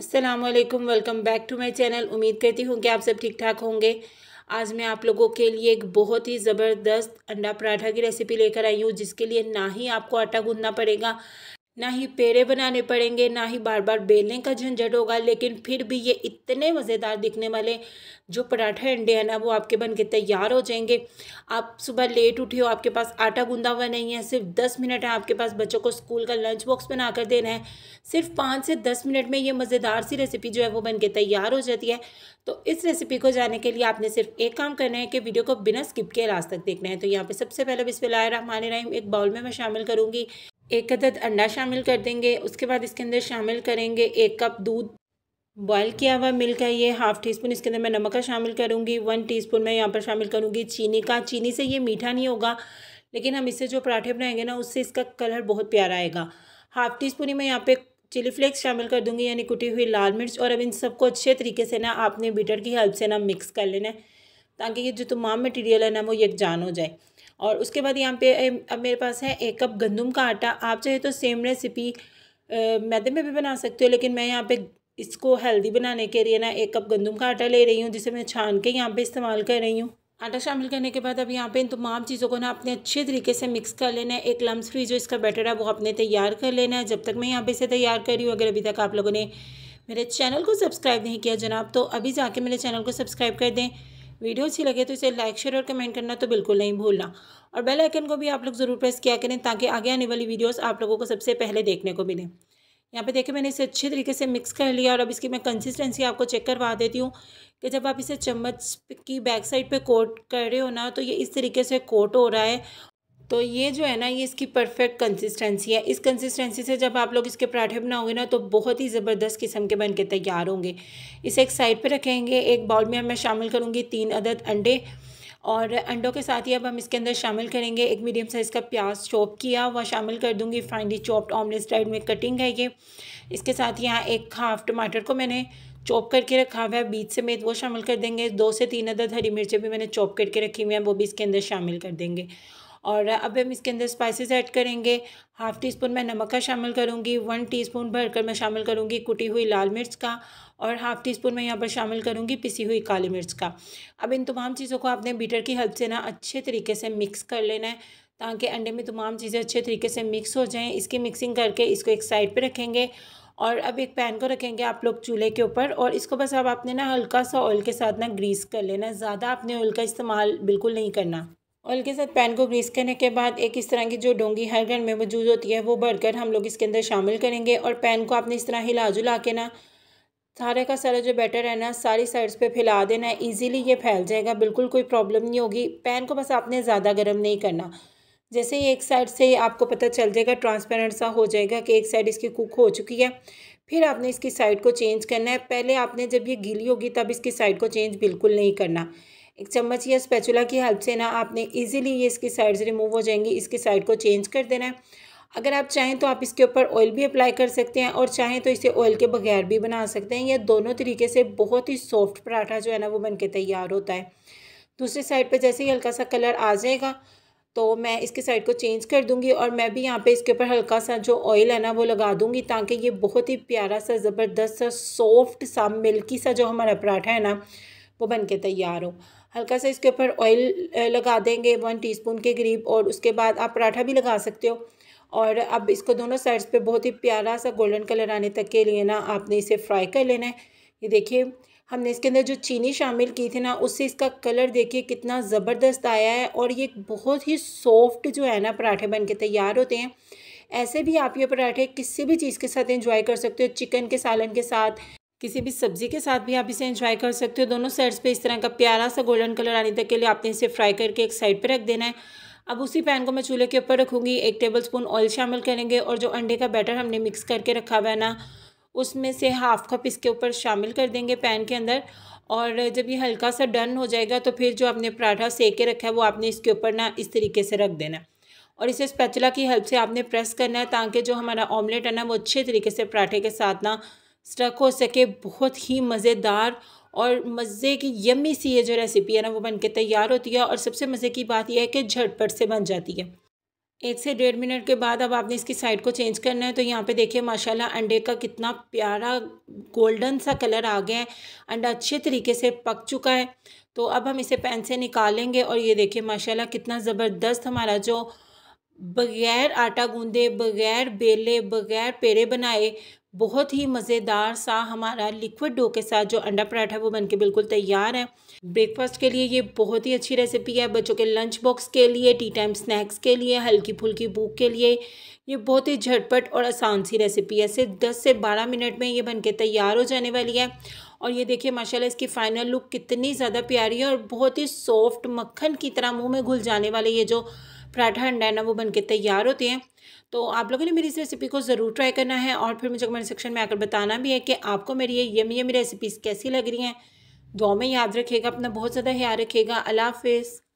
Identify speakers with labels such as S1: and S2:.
S1: अस्सलाम वालेकुम welcome back to my channel उम्मीद करती हूँ कि आप सब ठीक ठाक होंगे आज मैं आप लोगों के लिए एक बहुत ही ज़बरदस्त अंडा पराठा की रेसिपी लेकर आई हूँ जिसके लिए ना ही आपको आटा गूंदना पड़ेगा ना ही पेड़े बनाने पड़ेंगे ना ही बार बार बेलने का झंझट होगा लेकिन फिर भी ये इतने मज़ेदार दिखने वाले जो पराठा अंडे हैं ना वो आपके बन के तैयार हो जाएंगे आप सुबह लेट उठे हो आपके पास आटा गूंदा हुआ नहीं है सिर्फ दस मिनट है आपके पास बच्चों को स्कूल का लंच बॉक्स बना कर देना है सिर्फ पाँच से दस मिनट में ये मज़ेदार सी रेसिपी जो है वो बन के तैयार हो जाती है तो इस रेसिपी को जाने के लिए आपने सिर्फ एक काम करना है कि वीडियो को बिना स्किप के लास्ट तक देखना है तो यहाँ पर सबसे पहले रहा रहमान रहीम एक बाउल में मैं शामिल करूँगी एक अदद अंडा शामिल कर देंगे उसके बाद इसके अंदर शामिल करेंगे एक कप दूध बॉयल किया हुआ मिल्क है ये हाफ़ टी स्पून इसके अंदर मैं नमक का शामिल करूँगी वन टी स्पून मैं यहाँ पर शामिल करूँगी चीनी का चीनी से ये मीठा नहीं होगा लेकिन हम इससे जो पराठे बनाएंगे ना उससे इसका कलर बहुत प्यारा आएगा हाफ़ टी स्पून ही मैं यहाँ पे चिली फ्लेक्स शामिल कर दूंगी यानी कुटी हुई लाल मिर्च और अब इन सबको अच्छे तरीके से ना आपने बीटर की हेल्प से ना मिक्स कर लेना है ताकि ये जो तमाम मटीरियल है ना वो यकजान हो जाए और उसके बाद यहाँ पे अब मेरे पास है एक कप गंदम का आटा आप चाहे तो सेम रेसिपी मैदे में भी बना सकते हो लेकिन मैं यहाँ पे इसको हेल्दी बनाने के लिए ना एक कप गंदम का आटा ले रही हूँ जिसे मैं छान के यहाँ पे इस्तेमाल कर रही हूँ आटा शामिल करने के बाद अब यहाँ पे इन तमाम चीज़ों को ना अपने अच्छे तरीके से मिक्स कर लेना है एक लम्स फ्री जो इसका बैटर है वो अपने तैयार कर लेना है जब तक मैं यहाँ पे इसे तैयार कर रही हूँ अगर अभी तक आप लोगों ने मेरे चैनल को सब्सक्राइब नहीं किया जनाब तो अभी जाके मेरे चैनल को सब्सक्राइब कर दें वीडियो अच्छी लगे तो इसे लाइक शेयर और कमेंट करना तो बिल्कुल नहीं भूलना और बेल आइकन को भी आप लोग ज़रूर प्रेस किया करें ताकि आगे आने वाली वीडियोस आप लोगों को सबसे पहले देखने को मिले यहाँ पे देखिए मैंने इसे अच्छे तरीके से मिक्स कर लिया और अब इसकी मैं कंसिस्टेंसी आपको चेक करवा देती हूँ कि जब आप इसे चम्मच की बैक साइड पर कोट कर रहे हो ना तो ये इस तरीके से कोट हो रहा है तो ये जो है ना ये इसकी परफेक्ट कंसिस्टेंसी है इस कंसिस्टेंसी से जब आप लोग इसके पराठे बनाओगे ना तो बहुत ही ज़बरदस्त किस्म के बन के तैयार होंगे इसे एक साइड पे रखेंगे एक बाउल में मैं शामिल करूँगी तीन अदद अंडे और अंडों के साथ ही अब हम इसके अंदर शामिल करेंगे एक मीडियम साइज़ का प्याज चॉप किया हुआ शामिल कर दूँगी फाइनली चॉप्ड ऑमलेट स्टाइड में कटिंग है ये इसके साथ यहाँ एक हाफ टमाटर को मैंने चॉप करके रखा हुआ है बीच से मेद वो शामिल कर देंगे दो से तीन अदद हरी मिर्चें भी मैंने चॉप करके रखी हुई हैं वो भी इसके अंदर शामिल कर देंगे और अब हम इसके अंदर स्पाइसेस ऐड करेंगे हाफ़ टी स्पून मैं नमक का शामिल करूँगी वन टी स्पून भरकर मैं शामिल करूँगी कुटी हुई लाल मिर्च का और हाफ़ टी स्पून मैं यहाँ पर शामिल करूँगी पिसी हुई काली मिर्च का अब इन तमाम चीज़ों को आपने बीटर की हेल्प से ना अच्छे तरीके से मिक्स कर लेना है ताकि अंडे में तमाम चीज़ें अच्छे तरीके से मिक्स हो जाएँ इसकी मिक्सिंग करके इसको एक साइड पर रखेंगे और अब एक पैन को रखेंगे आप लोग चूल्हे के ऊपर और इसको बस अब आपने ना हल्का सा ऑयल के साथ ना ग्रीस कर लेना ज़्यादा आपने ऑयल का इस्तेमाल बिल्कुल नहीं करना ऑयल के साथ पैन को ग्रीस करने के बाद एक इस तरह की जो डोंगी हर घर में मौजूद होती है वो भरकर हम लोग इसके अंदर शामिल करेंगे और पैन को आपने इस तरह हिला जुला के ना सारे का सारा जो बैटर है ना सारी साइड्स पे फैला देना है इजीली ये फैल जाएगा बिल्कुल कोई प्रॉब्लम नहीं होगी पैन को बस आपने ज़्यादा गर्म नहीं करना जैसे ही एक साइड से आपको पता चल जाएगा ट्रांसपेरेंट सा हो जाएगा कि एक साइड इसकी कुक हो चुकी है फिर आपने इसकी साइड को चेंज करना है पहले आपने जब ये गीली होगी तब इसकी साइड को चेंज बिल्कुल नहीं करना एक चम्मच या स्पेचुला की हेल्प से ना आपने इजीली ये इसकी साइड्स रिमूव हो जाएंगी इसकी साइड को चेंज कर देना है अगर आप चाहें तो आप इसके ऊपर ऑयल भी अप्लाई कर सकते हैं और चाहें तो इसे ऑयल के बगैर भी बना सकते हैं यह दोनों तरीके से बहुत ही सॉफ्ट पराठा जो है ना वो बन के तैयार होता है दूसरी साइड पर जैसे ही हल्का सा कलर आ जाएगा तो मैं इसके साइड को चेंज कर दूंगी और मैं भी यहाँ पे इसके ऊपर हल्का सा जो ऑयल है ना वो लगा दूंगी ताकि ये बहुत ही प्यारा सा ज़बरदस्त सा सॉफ्ट सा मिल्की सा जो हमारा पराठा है ना वो बन के तैयार हो हल्का सा इसके ऊपर ऑयल लगा देंगे वन टीस्पून के करीब और उसके बाद आप पराठा भी लगा सकते हो और अब इसको दोनों साइड्स पे बहुत ही प्यारा सा गोल्डन कलर आने तक के लिए ना आपने इसे फ्राई कर लेना है ये देखिए हमने इसके अंदर जो चीनी शामिल की थी ना उससे इसका कलर देखिए कितना ज़बरदस्त आया है और ये बहुत ही सॉफ्ट जो है ना पराठे बन के तैयार होते हैं ऐसे भी आप ये पराठे किसी भी चीज़ के साथ इंजॉय कर सकते हो चिकन के सालन के साथ किसी भी सब्जी के साथ भी आप इसे एंजॉय कर सकते हो दोनों साइड्स पे इस तरह का प्यारा सा गोल्डन कलर आने तक के लिए आपने इसे फ्राई करके एक साइड पे रख देना है अब उसी पैन को मैं चूल्हे के ऊपर रखूँगी एक टेबल स्पून ऑयल शामिल करेंगे और जो अंडे का बैटर हमने मिक्स करके रखा हुआ है ना उसमें से हाफ कप इसके ऊपर शामिल कर देंगे पैन के अंदर और जब ये हल्का सा डन हो जाएगा तो फिर जो आपने पराठा सेक के रखा है वो आपने इसके ऊपर ना इस तरीके से रख देना है और इसे स्पैचुला की हेल्प से आपने प्रेस करना है ताकि जो हमारा ऑमलेट है ना वो अच्छे तरीके से पराठे के साथ ना स्टक हो सके बहुत ही मज़ेदार और मज़े की यम्मी सी ये जो रेसिपी है ना वो बन के तैयार होती है और सबसे मज़े की बात यह है कि झटपट से बन जाती है एक से डेढ़ मिनट के बाद अब आपने इसकी साइड को चेंज करना है तो यहाँ पे देखिए माशाल्लाह अंडे का कितना प्यारा गोल्डन सा कलर आ गया है अंडा अच्छे तरीके से पक चुका है तो अब हम इसे पैन से निकालेंगे और ये देखिए माशाल्लाह कितना ज़बरदस्त हमारा जो बगैर आटा गूंदे बगैर बेले बगैर पेड़े बनाए बहुत ही मज़ेदार सा हमारा लिक्विड डो के साथ जो अंडा पराठा है वो बनके बिल्कुल तैयार है ब्रेकफास्ट के लिए ये बहुत ही अच्छी रेसिपी है बच्चों के लंच बॉक्स के लिए टी टाइम स्नैक्स के लिए हल्की फुल्की भूख के लिए ये बहुत ही झटपट और आसान सी रेसिपी है सिर्फ दस से बारह मिनट में ये के तैयार हो जाने वाली है और ये देखिए माशाल्लाह इसकी फ़ाइनल लुक कितनी ज़्यादा प्यारी है और बहुत ही सॉफ्ट मक्खन की तरह मुँह में घुल जाने वाले ये जो पराठा अंडा है ना वो बनके तैयार होते हैं तो आप लोगों ने मेरी इस रेसिपी को ज़रूर ट्राई करना है और फिर मुझे कमेंट सेक्शन में आकर बताना भी है कि आपको मेरी ये यमी यमी रेसिपीज़ कैसी लग रही हैं दुआ में याद रखेगा अपना बहुत ज़्यादा ख्याल रखेगा अल्लाह